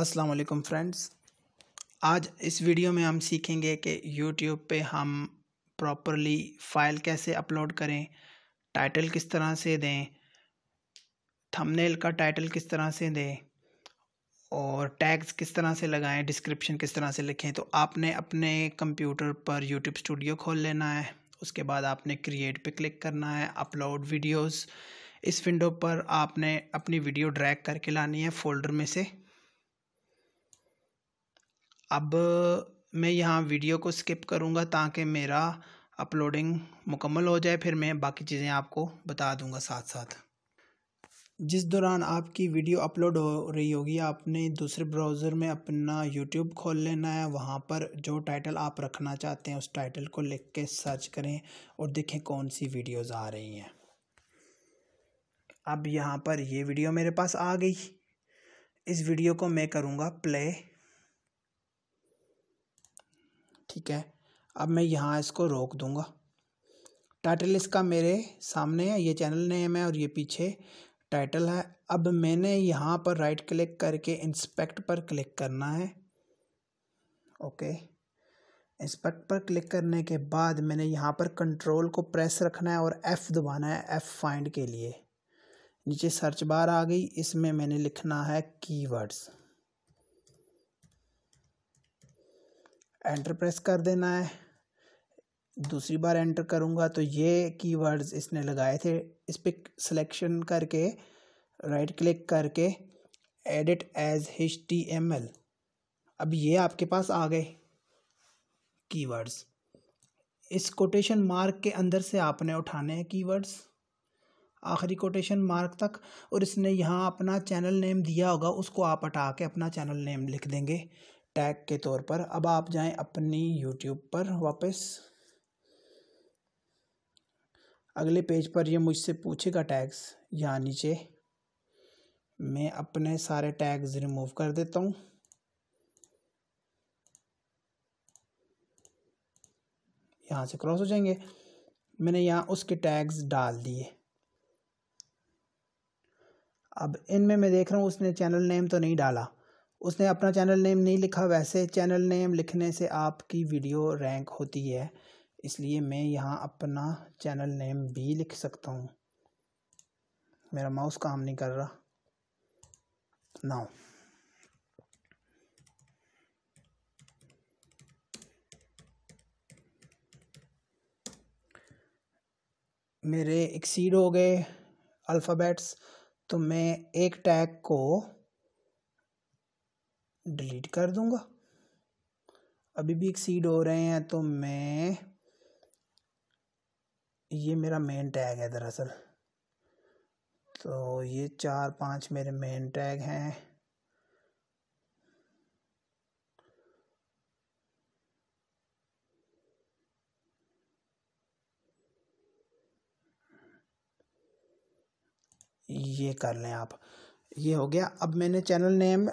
अस्सलाम वालेकुम फ्रेंड्स आज इस वीडियो में हम सीखेंगे कि YouTube पे हम प्रॉपरली फ़ाइल कैसे अपलोड करें टाइटल किस तरह से दें थंबनेल का टाइटल किस तरह से दें और टैग्स किस तरह से लगाएं डिस्क्रिप्शन किस तरह से लिखें तो आपने अपने कंप्यूटर पर यूट्यूब स्टूडियो खोल लेना है उसके बाद आपने क्रिएट पे क्लिक करना है अपलोड वीडियोज़ इस विंडो पर आपने अपनी वीडियो ड्रैग करके लानी है फोल्डर में से अब मैं यहाँ वीडियो को स्किप करूँगा ताकि मेरा अपलोडिंग मुकम्मल हो जाए फिर मैं बाकी चीज़ें आपको बता दूँगा साथ साथ जिस दौरान आपकी वीडियो अपलोड हो रही होगी आपने दूसरे ब्राउज़र में अपना यूट्यूब खोल लेना है वहाँ पर जो टाइटल आप रखना चाहते हैं उस टाइटल को लिख के सर्च करें और देखें कौन सी वीडियोज़ आ रही हैं अब यहाँ पर ये वीडियो मेरे पास आ गई इस वीडियो को मैं करूँगा प्ले ठीक है अब मैं यहाँ इसको रोक दूँगा टाइटल इसका मेरे सामने है ये चैनल नेम है और ये पीछे टाइटल है अब मैंने यहाँ पर राइट क्लिक करके इंस्पेक्ट पर क्लिक करना है ओके इंस्पेक्ट पर क्लिक करने के बाद मैंने यहाँ पर कंट्रोल को प्रेस रखना है और एफ़ दबाना है एफ़ फाइंड के लिए नीचे सर्च बार आ गई इसमें मैंने लिखना है कीवर्ड्स एंटर प्रेस कर देना है दूसरी बार एंटर करूँगा तो ये कीवर्ड्स इसने लगाए थे इस पर सिलेक्शन करके राइट क्लिक करके edit as H T M L अब ये आपके पास आ गए कीवर्ड्स इस कोटेशन मार्क के अंदर से आपने उठाने हैं कीवर्ड्स आखिरी कोटेशन मार्क तक और इसने यहाँ अपना चैनल नेम दिया होगा उसको आप हटा के अपना चैनल नेम लिख देंगे टैग के तौर पर अब आप जाएं अपनी यूट्यूब पर वापस अगले पेज पर ये मुझसे पूछेगा टैग्स यहाँ नीचे मैं अपने सारे टैग्स रिमूव कर देता हूँ यहाँ से क्रॉस हो जाएंगे मैंने यहाँ उसके टैग्स डाल दिए अब इनमें मैं देख रहा हूँ उसने चैनल नेम तो नहीं डाला उसने अपना चैनल नेम नहीं लिखा वैसे चैनल नेम लिखने से आपकी वीडियो रैंक होती है इसलिए मैं यहाँ अपना चैनल नेम भी लिख सकता हूँ मेरा माउस काम नहीं कर रहा नाउ मेरे एक्सीड हो गए अल्फ़ाबेट्स तो मैं एक टैग को डिलीट कर दूंगा अभी भी एक्सीड हो रहे हैं तो मैं ये मेरा मेन टैग है दरअसल तो ये चार पांच मेरे मेन टैग हैं ये कर लें आप ये हो गया अब मैंने चैनल नेम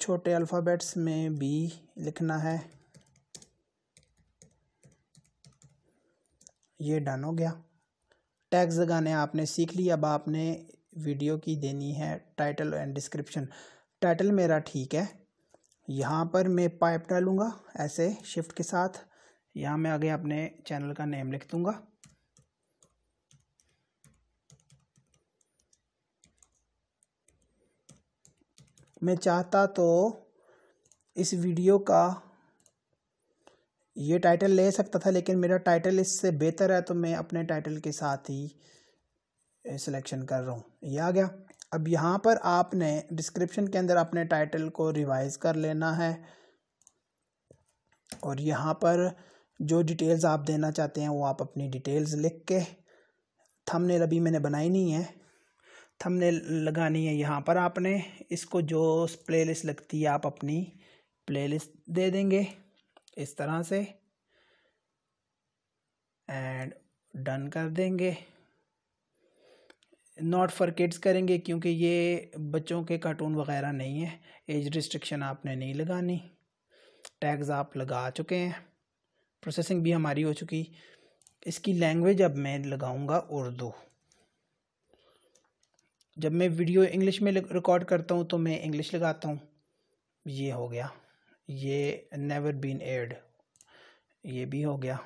छोटे अल्फ़ाबेट्स में बी लिखना है ये डन हो गया टैग्स लगाने आपने सीख लिया अब आपने वीडियो की देनी है टाइटल एंड डिस्क्रिप्शन टाइटल मेरा ठीक है यहाँ पर मैं पाइप डालूँगा ऐसे शिफ्ट के साथ यहाँ मैं आगे अपने चैनल का नेम लिख दूँगा मैं चाहता तो इस वीडियो का ये टाइटल ले सकता था लेकिन मेरा टाइटल इससे बेहतर है तो मैं अपने टाइटल के साथ ही सिलेक्शन कर रहा हूँ ये आ गया अब यहाँ पर आपने डिस्क्रिप्शन के अंदर अपने टाइटल को रिवाइज कर लेना है और यहाँ पर जो डिटेल्स आप देना चाहते हैं वो आप अपनी डिटेल्स लिख के थंबनेल अभी मैंने बनाई नहीं है थंबनेल लगानी है यहाँ पर आपने इसको जो प्लेलिस्ट लगती है आप अपनी प्लेलिस्ट दे देंगे इस तरह से एंड डन कर देंगे नॉट फॉर किड्स करेंगे क्योंकि ये बच्चों के कार्टून वगैरह नहीं है एज रिस्ट्रिक्शन आपने नहीं लगानी टैग्स आप लगा चुके हैं प्रोसेसिंग भी हमारी हो चुकी इसकी लैंग्वेज अब मैं लगाऊंगा उर्दू जब मैं वीडियो इंग्लिश में रिकॉर्ड करता हूँ तो मैं इंग्लिश लगाता हूँ ये हो गया ये नेवर बीन एड ये भी हो गया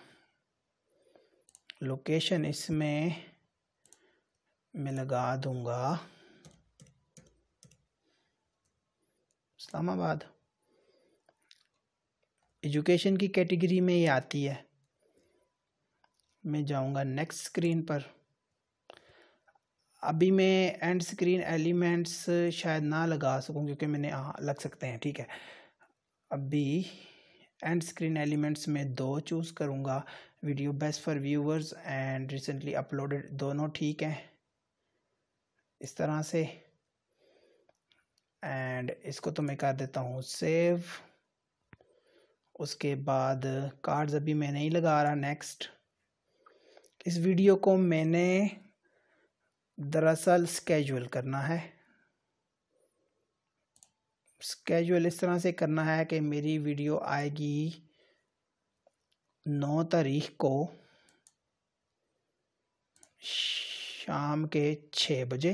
लोकेशन इसमें मैं लगा दूंगा इस्लामाबाद एजुकेशन की कैटेगरी में ये आती है मैं जाऊंगा नेक्स्ट स्क्रीन पर अभी मैं एंड स्क्रीन एलिमेंट्स शायद ना लगा सकूं क्योंकि मैंने हाँ लग सकते हैं ठीक है अभी एंड स्क्रीन एलिमेंट्स में दो चूज़ करूँगा video best for viewers and recently uploaded दोनों ठीक हैं इस तरह से एंड इसको तो मैं कर देता हूँ सेव उसके बाद कार्ड्स अभी मैं नहीं लगा रहा नेक्स्ट इस वीडियो को मैंने दरअसल स्केजुअल करना है स्केजुअल इस तरह से करना है कि मेरी वीडियो आएगी नौ तारीख को शाम के छः बजे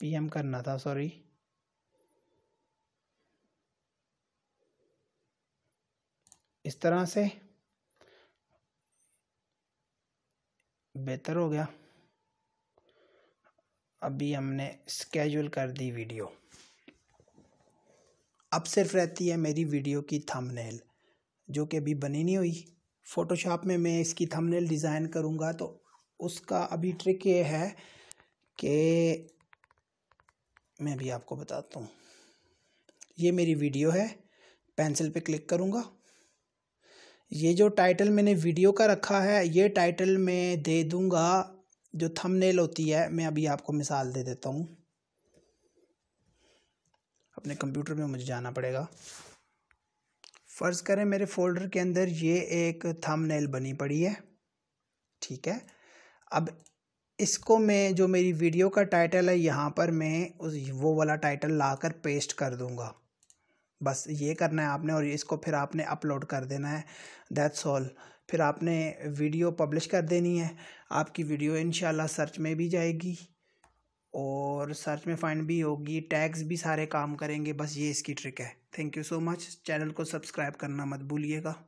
पीएम करना था सॉरी इस तरह से बेहतर हो गया अभी हमने स्केजूल कर दी वीडियो अब सिर्फ रहती है मेरी वीडियो की थंबनेल जो कि अभी बनी नहीं हुई फ़ोटोशॉप में मैं इसकी थंबनेल डिज़ाइन करूँगा तो उसका अभी ट्रिक ये है कि मैं भी आपको बताता हूँ ये मेरी वीडियो है पेंसिल पे क्लिक करूँगा ये जो टाइटल मैंने वीडियो का रखा है ये टाइटल मैं दे दूँगा जो थंबनेल होती है मैं अभी आपको मिसाल दे देता हूँ अपने कंप्यूटर में मुझे जाना पड़ेगा फ़र्ज़ करें मेरे फ़ोल्डर के अंदर ये एक थंबनेल बनी पड़ी है ठीक है अब इसको मैं जो मेरी वीडियो का टाइटल है यहाँ पर मैं उस वो वाला टाइटल लाकर पेस्ट कर दूँगा बस ये करना है आपने और इसको फिर आपने अपलोड कर देना है दैट्स ऑल फिर आपने वीडियो पब्लिश कर देनी है आपकी वीडियो इन सर्च में भी जाएगी और सर्च में फाइंड भी होगी टैग्स भी सारे काम करेंगे बस ये इसकी ट्रिक है thank you so much channel को सब्सक्राइब करना मत भूलिएगा